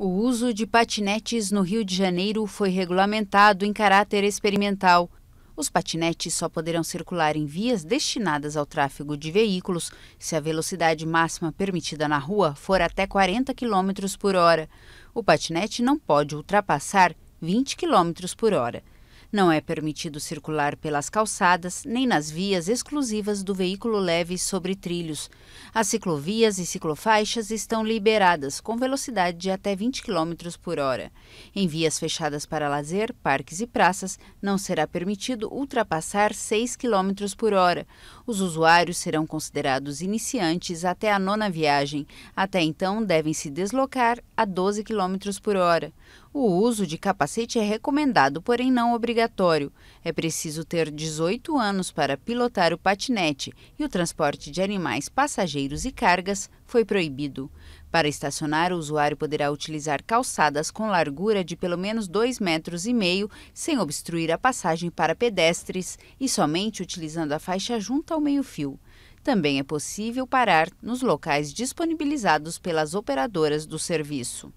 O uso de patinetes no Rio de Janeiro foi regulamentado em caráter experimental. Os patinetes só poderão circular em vias destinadas ao tráfego de veículos se a velocidade máxima permitida na rua for até 40 km por hora. O patinete não pode ultrapassar 20 km por hora. Não é permitido circular pelas calçadas nem nas vias exclusivas do veículo leve sobre trilhos. As ciclovias e ciclofaixas estão liberadas, com velocidade de até 20 km por hora. Em vias fechadas para lazer, parques e praças, não será permitido ultrapassar 6 km por hora. Os usuários serão considerados iniciantes até a nona viagem. Até então, devem se deslocar a 12 km por hora. O uso de capacete é recomendado, porém não obrigatório. É preciso ter 18 anos para pilotar o patinete e o transporte de animais, passageiros e cargas foi proibido. Para estacionar, o usuário poderá utilizar calçadas com largura de pelo menos 2,5 metros, e meio, sem obstruir a passagem para pedestres e somente utilizando a faixa junto ao meio-fio. Também é possível parar nos locais disponibilizados pelas operadoras do serviço.